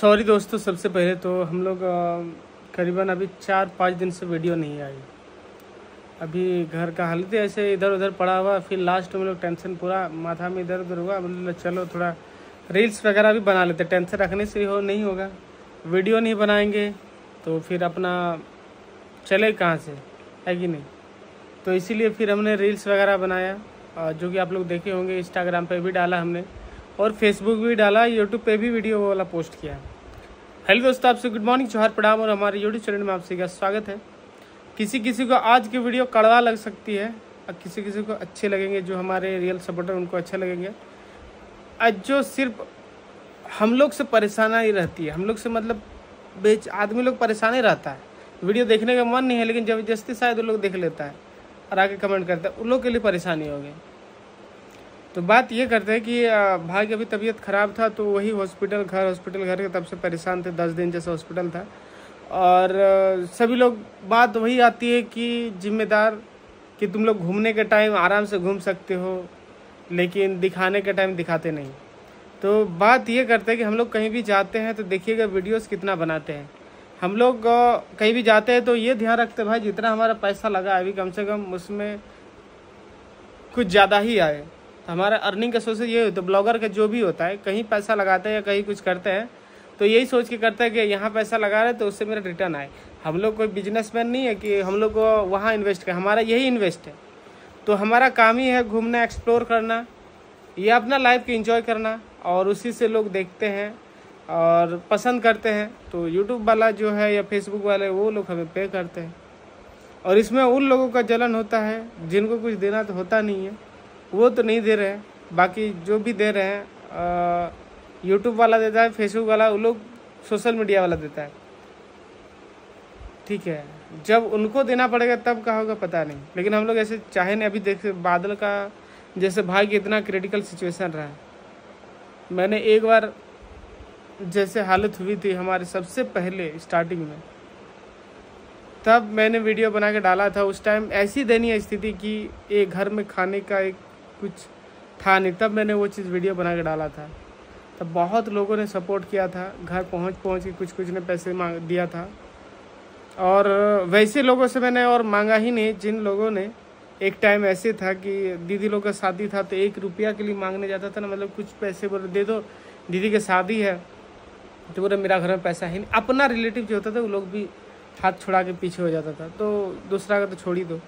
Sorry दोस्तों सबसे पहले तो हम लोग करीबन अभी चार पाँच दिन से वीडियो नहीं आई अभी घर का हालत ऐसे इधर उधर पड़ा हुआ फिर लास्ट में लोग टेंशन पूरा माथा में इधर उधर हुआ बोले चलो थोड़ा रील्स वगैरह भी बना लेते टेंशन रखने से हो नहीं होगा वीडियो नहीं बनाएंगे तो फिर अपना चले कहाँ से है कि नहीं तो इसीलिए फिर हमने रील्स वगैरह बनाया जो कि आप लोग देखे होंगे इंस्टाग्राम पर भी डाला हमने और फेसबुक भी डाला यूट्यूब पे भी वीडियो वाला पोस्ट किया हेलो दोस्तों आपसे गुड मॉर्निंग चौहार प्रणाम और हमारे यूट्यूब चैनल में आप सभी का स्वागत है किसी किसी को आज की वीडियो कड़वा लग सकती है और किसी किसी को अच्छे लगेंगे जो हमारे रियल सपोर्टर उनको अच्छा लगेंगे आज जो सिर्फ हम लोग से परेशान ही रहती है हम लोग से मतलब बेच आदमी लोग परेशान ही रहता है वीडियो देखने का मन नहीं है लेकिन जबरदस्ती शायद वो लोग देख लेता है और आगे कमेंट करता है उन लोग के लिए परेशानी होगी तो बात ये करते हैं कि भाई की अभी तबीयत ख़राब था तो वही हॉस्पिटल घर हॉस्पिटल घर के तब से परेशान थे दस दिन जैसा हॉस्पिटल था और सभी लोग बात वही आती है कि जिम्मेदार कि तुम लोग घूमने के टाइम आराम से घूम सकते हो लेकिन दिखाने के टाइम दिखाते नहीं तो बात ये करते हैं कि हम लोग कहीं भी जाते हैं तो देखिएगा वीडियोस कितना बनाते हैं हम लोग कहीं भी जाते हैं तो ये ध्यान रखते भाई जितना हमारा पैसा लगा अभी कम से कम उसमें कुछ ज़्यादा ही आए तो हमारा अर्निंग का सोर्सेज ये होता है ब्लॉगर का जो भी होता है कहीं पैसा लगाते हैं या कहीं कुछ करते हैं तो यही सोच के करते हैं कि यहाँ पैसा लगा रहे तो उससे मेरा रिटर्न आए हम लोग कोई बिजनेसमैन नहीं है कि हम लोग को वहाँ इन्वेस्ट करें हमारा यही इन्वेस्ट है तो हमारा काम ही है घूमना एक्सप्लोर करना या अपना लाइफ को इन्जॉय करना और उसी से लोग देखते हैं और पसंद करते हैं तो यूट्यूब वाला जो है या फेसबुक वाले वो लोग हमें पे करते हैं और इसमें उन लोगों का जलन होता है जिनको कुछ देना तो होता नहीं है वो तो नहीं दे रहे हैं बाकी जो भी दे रहे हैं यूट्यूब वाला देता है फेसबुक वाला वो लोग सोशल मीडिया वाला देता है ठीक है जब उनको देना पड़ेगा तब कहा होगा पता नहीं लेकिन हम लोग ऐसे चाहे नहीं अभी देख बादल का जैसे भाई की इतना क्रिटिकल सिचुएशन रहा है मैंने एक बार जैसे हालत हुई थी हमारे सबसे पहले स्टार्टिंग में तब मैंने वीडियो बना के डाला था उस टाइम ऐसी दयनीय स्थिति कि एक घर में खाने का एक कुछ था नहीं तब मैंने वो चीज़ वीडियो बना के डाला था तब बहुत लोगों ने सपोर्ट किया था घर पहुंच पहुंच के कुछ कुछ ने पैसे मांग दिया था और वैसे लोगों से मैंने और मांगा ही नहीं जिन लोगों ने एक टाइम ऐसे था कि दीदी लोग का शादी था तो एक रुपया के लिए मांगने जाता था ना मतलब कुछ पैसे बोले दे दो दीदी की शादी है तो बोले मेरा घर में पैसा ही नहीं अपना रिलेटिव जो होता था वो लोग भी हाथ छुड़ा के पीछे हो जाता था तो दूसरा का तो छोड़ ही दो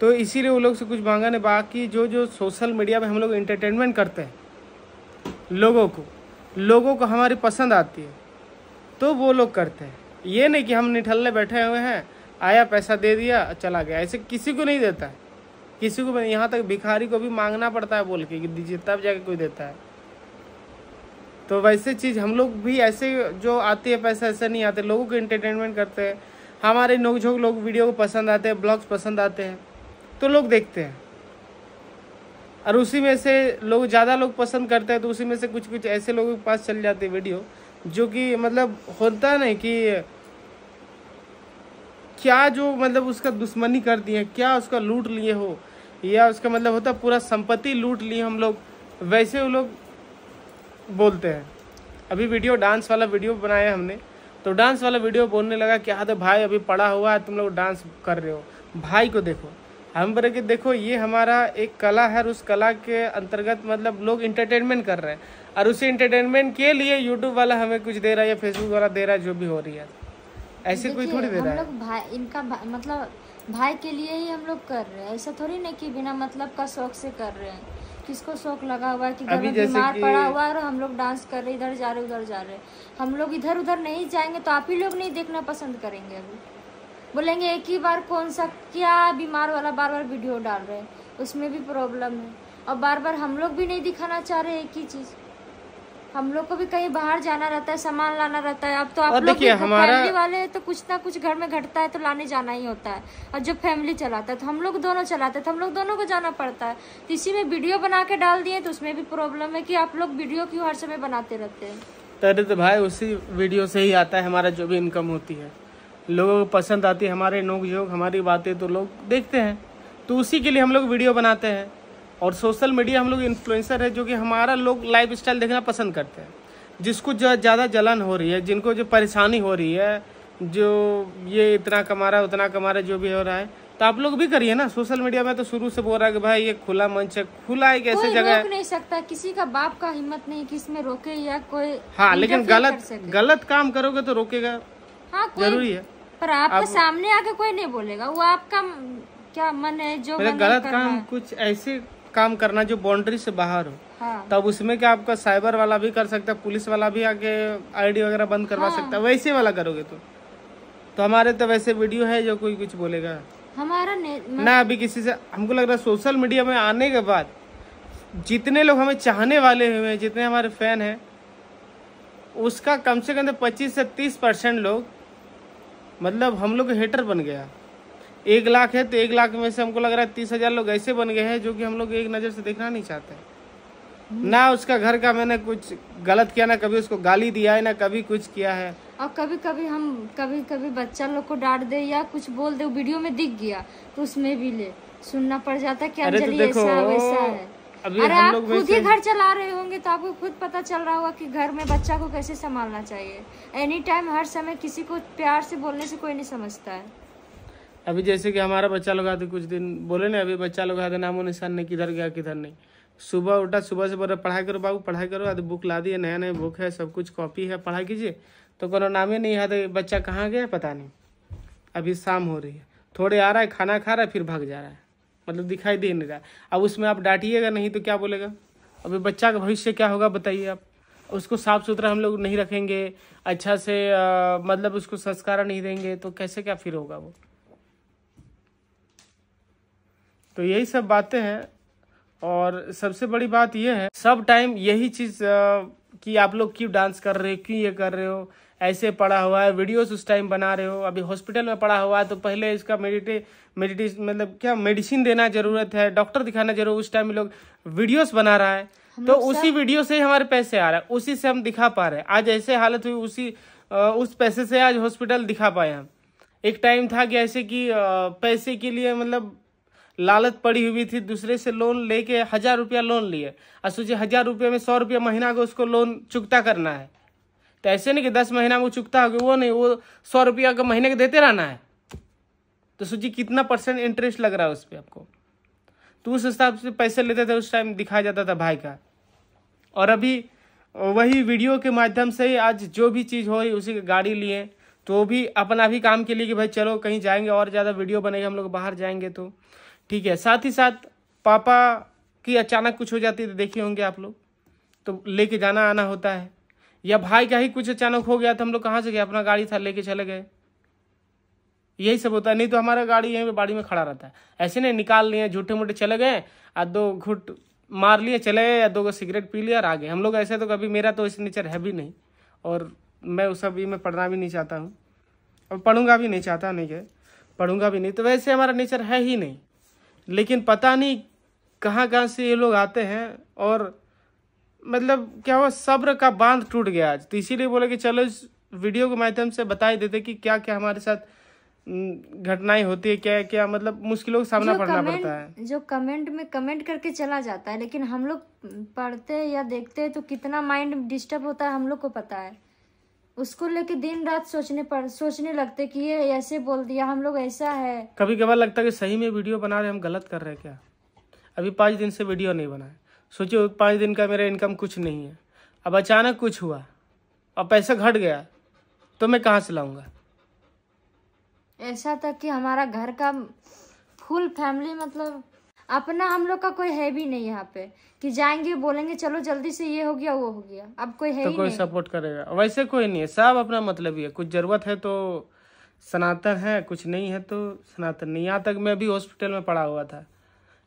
तो इसीलिए वो लोग से कुछ मांगा ने बाकी जो जो सोशल मीडिया में हम लोग इंटरटेनमेंट करते हैं लोगों को लोगों को हमारी पसंद आती है तो वो लोग करते हैं ये नहीं कि हम निठल्ले बैठे हुए हैं आया पैसा दे दिया चला गया ऐसे किसी को नहीं देता है किसी को नहीं यहाँ तक भिखारी को भी मांगना पड़ता है बोल के कि दीजिए तब जाके कोई देता है तो वैसे चीज़ हम लोग भी ऐसे जो आती है पैसा ऐसे नहीं आते लोगों को इंटरटेनमेंट करते हैं हमारे नोकझोंक लोग वीडियो को पसंद आते हैं ब्लॉग्स पसंद आते हैं तो लोग देखते हैं और उसी में से लोग ज़्यादा लोग पसंद करते हैं तो उसी में से कुछ कुछ ऐसे लोगों के पास चल जाते वीडियो जो कि मतलब होता नहीं कि क्या जो मतलब उसका दुश्मनी कर दिए क्या उसका लूट लिए हो या उसका मतलब होता पूरा संपत्ति लूट लिए हम लोग वैसे वो लोग बोलते हैं अभी वीडियो डांस वाला वीडियो बनाया हमने तो डांस वाला वीडियो बोलने लगा क्या तो भाई अभी पड़ा हुआ है तुम लोग डांस कर रहे हो भाई को देखो हम बोले कि देखो ये हमारा एक कला है और उस कला के अंतर्गत मतलब लोग इंटरटेनमेंट कर रहे हैं और उसी इंटरटेनमेंट के लिए यूट्यूब वाला हमें कुछ दे रहा है या फेसबुक वाला दे रहा है जो भी हो रही है ऐसे कोई थोड़ी दे रहा है भाई इनका भा, मतलब भाई के लिए ही हम लोग कर रहे हैं ऐसा थोड़ी ना कि बिना मतलब का शौक से कर रहे हैं किसको शौक लगा हुआ है कि घर में बीमार पड़ा हुआ है और हम लोग डांस कर रहे इधर जा रहे उधर जा रहे हम लोग इधर उधर नहीं जाएंगे तो आप ही लोग नहीं देखना पसंद करेंगे अभी बोलेंगे एक ही बार कौन सा क्या बीमार वाला बार बार वीडियो डाल रहे हैं उसमें भी प्रॉब्लम है और बार बार हम लोग भी नहीं दिखाना चाह रहे एक ही चीज़ हम लोग को भी कहीं बाहर जाना रहता है सामान लाना रहता है अब तो आप लोग हमारा फैमिली वाले हैं तो कुछ ना कुछ घर में घटता है तो लाने जाना ही होता है और जो फैमिली चलाता है तो हम लोग दोनों चलाते हैं तो हम लोग दोनों को जाना पड़ता है तो इसी में वीडियो बना के डाल दिए तो उसमें भी प्रॉब्लम है की आप लोग वीडियो क्यों हर समय बनाते रहते हैं तो भाई उसी वीडियो से ही आता है हमारा जो भी इनकम होती है लोगों को पसंद आती है हमारे नोक झोंक हमारी बातें तो लोग देखते हैं तो उसी के लिए हम लोग वीडियो बनाते हैं और सोशल मीडिया हम लोग इन्फ्लुएंसर है जो कि हमारा लोग लाइफ स्टाइल देखना पसंद करते हैं जिसको जो ज़्यादा जलन हो रही है जिनको जो परेशानी हो रही है जो ये इतना कमा रहा है उतना कमा रहा है जो भी हो रहा है तो आप लोग भी करिए ना सोशल मीडिया में तो शुरू से बोल रहा है कि भाई ये खुला मंच है खुला एक ऐसे जगह नहीं सकता किसी का बाप का हिम्मत नहीं कि इसमें रोके या कोई हाँ लेकिन गलत गलत काम करोगे तो रोकेगा हाँ, जरूरी है पर आपके आप... सामने आके कोई नहीं बोलेगा वो आपका क्या मन है जो मन गलत काम कुछ ऐसे काम करना जो बाउंड्री से बाहर हो हाँ। तब उसमें क्या आपका साइबर वाला भी कर सकता है पुलिस वाला भी आके आईडी वगैरह बंद करवा हाँ। सकता है वैसे वाला करोगे तो तो हमारे तो वैसे वीडियो है जो कोई कुछ बोलेगा हमारा मतलब... ना अभी किसी से हमको लग रहा है सोशल मीडिया में आने के बाद जितने लोग हमें चाहने वाले हुए जितने हमारे फैन हैं उसका कम से कम तो पच्चीस से तीस परसेंट लोग मतलब हम लोग हेटर बन गया एक लाख है तो एक लाख में से हमको लग रहा है तीस हजार लोग ऐसे बन गए हैं जो कि हम लोग एक नज़र से देखना नहीं चाहते हम्म। ना उसका घर का मैंने कुछ गलत किया ना कभी उसको गाली दिया है ना कभी कुछ किया है और कभी कभी हम कभी कभी बच्चा लोग को डांट दे या कुछ बोल दे वीडियो में दिख गया तो उसमें भी ले सुनना पड़ जाता क्या अरे तो देखो वैसा है अभी अरे हम लोग खुद ही घर चला रहे होंगे तो आपको खुद पता चल रहा होगा कि घर में बच्चा को कैसे संभालना चाहिए एनी टाइम हर समय किसी को प्यार से बोलने से कोई नहीं समझता है अभी जैसे कि हमारा बच्चा लोग आते कुछ दिन बोले ना अभी बच्चा लोग आते नामो निशान नहीं किधर गया किधर नहीं सुबह उठा सुबह से बोल रहे पढ़ाई करो बाबू पढ़ाई करो आते बुक ला दिए नया नया बुक है सब कुछ कॉपी है पढ़ाई कीजिए तो नाम ही नहीं आते बच्चा कहाँ गया पता नहीं अभी शाम हो रही है थोड़े आ रहा है खाना खा रहा है फिर भाग जा रहा है मतलब दिखाई दे नहीं रहा अब उसमें आप डांटिएगा नहीं तो क्या बोलेगा अभी बच्चा का भविष्य क्या होगा बताइए आप उसको साफ सुथरा हम लोग नहीं रखेंगे अच्छा से आ, मतलब उसको संस्कार नहीं देंगे तो कैसे क्या फिर होगा वो तो यही सब बातें हैं और सबसे बड़ी बात यह है सब टाइम यही चीज़ कि आप लोग क्यों डांस कर रहे हो क्यों ये कर रहे हो ऐसे पड़ा हुआ है वीडियोस उस टाइम बना रहे हो अभी हॉस्पिटल में पड़ा हुआ है तो पहले इसका मेडिटे मेडिटे मतलब क्या मेडिसिन देना ज़रूरत है डॉक्टर दिखाना जरूर उस टाइम लोग वीडियोस बना रहा है तो उसी वीडियो से ही हमारे पैसे आ रहा है उसी से हम दिखा पा रहे हैं आज ऐसे हालत हुई उसी उस पैसे से आज हॉस्पिटल दिखा पाए हम एक टाइम था कि ऐसे कि पैसे के लिए मतलब लालच पड़ी हुई थी दूसरे से लोन लेके हजार रुपया लोन लिए और सोचिए हजार रुपये में सौ रुपया महीना का उसको लोन चुकता करना है तो ऐसे नहीं कि दस महीना में चुकता होगा वो नहीं वो सौ रुपया का महीने का देते रहना है तो सोचिए कितना परसेंट इंटरेस्ट लग रहा है उस पर आपको तो उस हिसाब से पैसे लेते थे उस टाइम दिखाया जाता था भाई का और अभी वही वीडियो के माध्यम से ही आज जो भी चीज़ हो उसी की गाड़ी लिए तो भी अपना भी काम के लिए कि भाई चलो कहीं जाएंगे और ज़्यादा वीडियो बनेगा हम लोग बाहर जाएंगे तो ठीक है साथ ही साथ पापा की अचानक कुछ हो जाती है तो देखे होंगे आप लोग तो लेके जाना आना होता है या भाई का ही कुछ अचानक हो गया तो हम लोग कहाँ से गए अपना गाड़ी था लेके चले गए यही सब होता है नहीं तो हमारा गाड़ी यहीं बाड़ी में खड़ा रहता है ऐसे नहीं निकाल लिए झूठे मूठे चले गए और दो घुट मार लिए चले गए या दो को सिगरेट पी लिया और आ गए हम लोग ऐसे तो कभी मेरा तो ऐसे नेचर है भी नहीं और मैं उस सभी में पढ़ना भी नहीं चाहता हूँ और पढ़ूंगा भी नहीं चाहता नहीं क्या पढ़ूंगा भी नहीं तो वैसे हमारा नेचर है ही नहीं लेकिन पता नहीं कहाँ कहाँ से ये लोग आते हैं और मतलब क्या हुआ सब्र का बांध टूट गया आज तो इसीलिए बोले कि चलो इस वीडियो के माध्यम से बता ही देते कि क्या क्या हमारे साथ घटनाएं होती है क्या क्या मतलब मुश्किलों का सामना पड़ना पड़ता है जो कमेंट में कमेंट करके चला जाता है लेकिन हम लोग पढ़ते या देखते हैं तो कितना माइंड डिस्टर्ब होता है हम लोग को पता है उसको लेके दिन रात सोचने पर सोचने लगते कि ये ऐसे बोल दिया हम लोग ऐसा है कभी कभार लगता है कि सही में वीडियो बना रहे हम गलत कर रहे हैं क्या अभी पाँच दिन से वीडियो नहीं बनाए सोचो पाँच दिन का मेरा इनकम कुछ नहीं है अब अचानक कुछ हुआ अब पैसा घट गया तो मैं कहाँ से लाऊंगा ऐसा तक कि हमारा घर का फुल फैमिली मतलब अपना हम लोग का कोई है भी नहीं यहाँ पे कि जाएंगे बोलेंगे चलो जल्दी से ये हो गया वो हो गया अब कोई है तो ही कोई नहीं। सपोर्ट करेगा वैसे कोई नहीं है सब अपना मतलब ही है कुछ जरूरत है तो सनातन है कुछ नहीं है तो सनातन नहीं यहाँ तक मैं भी हॉस्पिटल में पड़ा हुआ था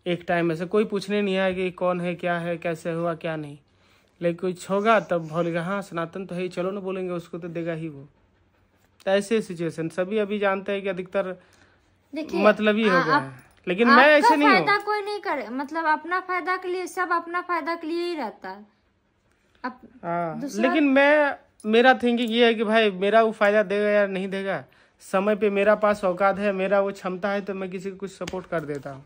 एक टाइम ऐसे कोई पूछने नहीं आया कि कौन है क्या है कैसे हुआ क्या नहीं लेकिन कुछ होगा तब बोलेगा हाँ सनातन तो है ही चलो ना बोलेंगे उसको तो देगा ही वो तो ऐसे सिचुएशन सभी अभी जानते हैं कि अधिकतर मतलब ही होगा लेकिन मैं ऐसे नहीं फायदा कोई नहीं करे मतलब अपना फायदा के लिए सब अपना फायदा के लिए ही रहता है हाँ, लेकिन मैं मेरा थिंकिंग ये है कि भाई मेरा वो फायदा देगा या नहीं देगा समय पे मेरा पास औकात है मेरा वो क्षमता है तो मैं किसी को कुछ सपोर्ट कर देता हूँ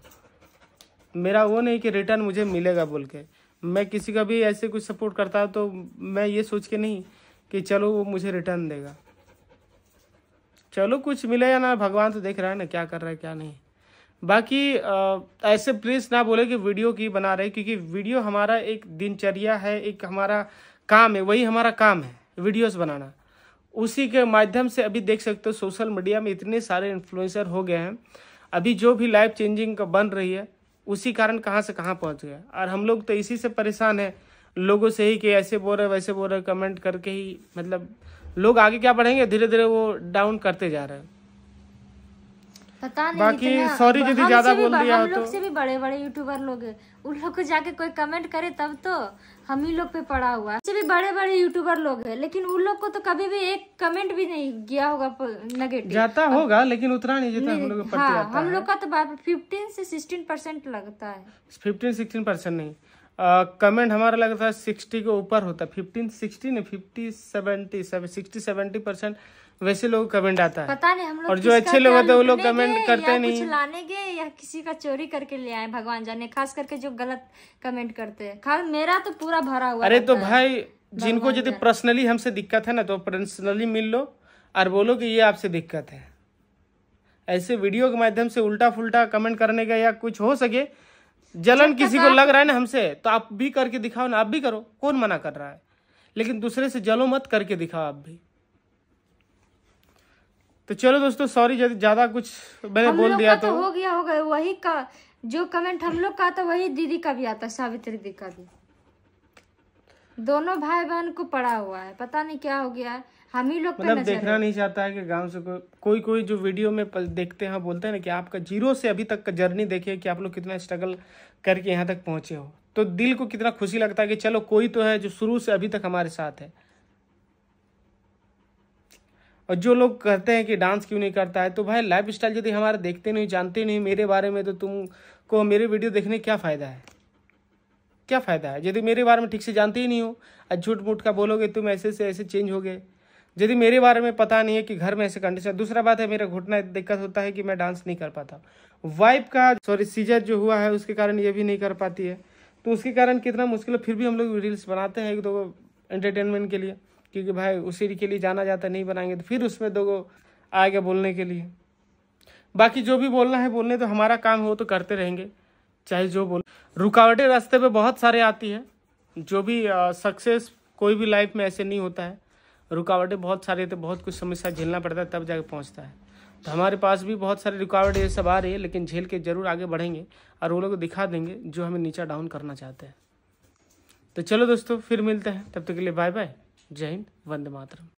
मेरा वो नहीं कि रिटर्न मुझे मिलेगा बोल के मैं किसी का भी ऐसे कुछ सपोर्ट करता हूँ तो मैं ये सोच के नहीं कि चलो वो मुझे रिटर्न देगा चलो कुछ मिले या ना भगवान तो देख रहा है ना क्या कर रहा है क्या नहीं बाकी आ, ऐसे प्लीज़ ना बोले कि वीडियो की बना रहे क्योंकि वीडियो हमारा एक दिनचर्या है एक हमारा काम है वही हमारा काम है वीडियोस बनाना उसी के माध्यम से अभी देख सकते हो सोशल मीडिया में इतने सारे इन्फ्लुएंसर हो गए हैं अभी जो भी लाइफ चेंजिंग का बन रही है उसी कारण कहाँ से कहाँ पहुँच गया और हम लोग तो इसी से परेशान हैं लोगों से ही कि ऐसे बोल रहे वैसे बोल रहे कमेंट करके ही मतलब लोग आगे क्या बढ़ेंगे धीरे धीरे वो डाउन करते जा रहे हैं पता नहीं बाकी सॉरी यदि ज्यादा बोल दिया हम तो। लोग से भी बड़े बड़े यूट्यूबर लोग हैं उन लोग को जाके कोई कमेंट करे तब तो हम ही लोग पे पड़ा हुआ है भी बड़े बड़े यूट्यूबर लोग हैं लेकिन उन लोग को तो कभी भी एक कमेंट भी नहीं गया होगा नेगेटिव जाता होगा लेकिन उतना नहीं जितना हम लोग हाँ हम लोग का तो फिफ्टीन से सिक्सटीन परसेंट लगता है फिफ्टीन सिक्सटीन परसेंट नहीं कमेंट uh, हमारा लगता है 60 के ऊपर होता है फिफ्टीन सिक्सटी नहीं fifty seventy sixty seventy percent वैसे लोग कमेंट आता है पता नहीं हम लोग और जो अच्छे लोग होते हैं वो लोग कमेंट करते नहीं कुछ लाने गए या किसी का चोरी करके ले आए भगवान जाने खास करके जो गलत कमेंट करते हैं खास मेरा तो पूरा भरा हुआ अरे तो भाई जिनको यदि पर्सनली हमसे दिक्कत है ना तो पर्सनली मिल लो और बोलो कि ये आपसे दिक्कत है ऐसे वीडियो के माध्यम से उल्टा फुलटा कमेंट करने का या कुछ हो सके जलन किसी को लग रहा है ना हमसे तो आप भी करके दिखाओ ना आप भी करो कौन मना कर रहा है लेकिन दूसरे से जलो मत करके दिखाओ आप भी तो चलो दोस्तों सॉरी ज्यादा कुछ मैंने बोल दिया तो, तो हो गया होगा वही का जो कमेंट हम लोग का आता वही दीदी का भी आता सावित्री दीदी का भी दोनों भाई बहन को पड़ा हुआ है पता नहीं क्या हो गया है हम ही लोग मतलब देखना नहीं चाहता है कि गांव से को, कोई कोई जो वीडियो में देखते हैं बोलते हैं ना कि आपका जीरो से अभी तक का जर्नी देखिए कि आप लोग कितना स्ट्रगल करके यहाँ तक पहुँचे हो तो दिल को कितना खुशी लगता है कि चलो कोई तो है जो शुरू से अभी तक हमारे साथ है और जो लोग कहते हैं कि डांस क्यों नहीं करता है तो भाई लाइफ स्टाइल यदि हमारे देखते नहीं जानते नहीं मेरे बारे में तो तुमको मेरे वीडियो देखने क्या फ़ायदा है क्या फ़ायदा है यदि मेरे बारे में ठीक से जानते ही नहीं हो और झूठ मूठ का बोलोगे तुम ऐसे से ऐसे चेंज हो गए यदि मेरे बारे में पता नहीं है कि घर में ऐसे कंडीशन दूसरा बात है मेरा घुटना दिक्कत होता है कि मैं डांस नहीं कर पाता वाइफ का सॉरी सीजर जो हुआ है उसके कारण ये भी नहीं कर पाती है तो उसके कारण कितना मुश्किल है फिर भी हम लोग रील्स बनाते हैं एक दो एंटरटेनमेंट के लिए क्योंकि भाई उसी के लिए जाना जाता नहीं बनाएंगे तो फिर उसमें दो आएगा बोलने के लिए बाकी जो भी बोलना है बोलने तो हमारा काम हो तो करते रहेंगे चाहे जो बोल रुकावटें रास्ते पे बहुत सारे आती है जो भी सक्सेस कोई भी लाइफ में ऐसे नहीं होता है रुकावटें बहुत सारी तो बहुत कुछ समस्या झेलना पड़ता है तब जाके पहुँचता है तो हमारे पास भी बहुत सारी रुकावट ये सब आ रही है लेकिन झेल के जरूर आगे बढ़ेंगे और वो लोग दिखा देंगे जो हमें नीचा डाउन करना चाहते हैं तो चलो दोस्तों फिर मिलते हैं तब तक के लिए बाय बाय जय हिंद वंदे मातरम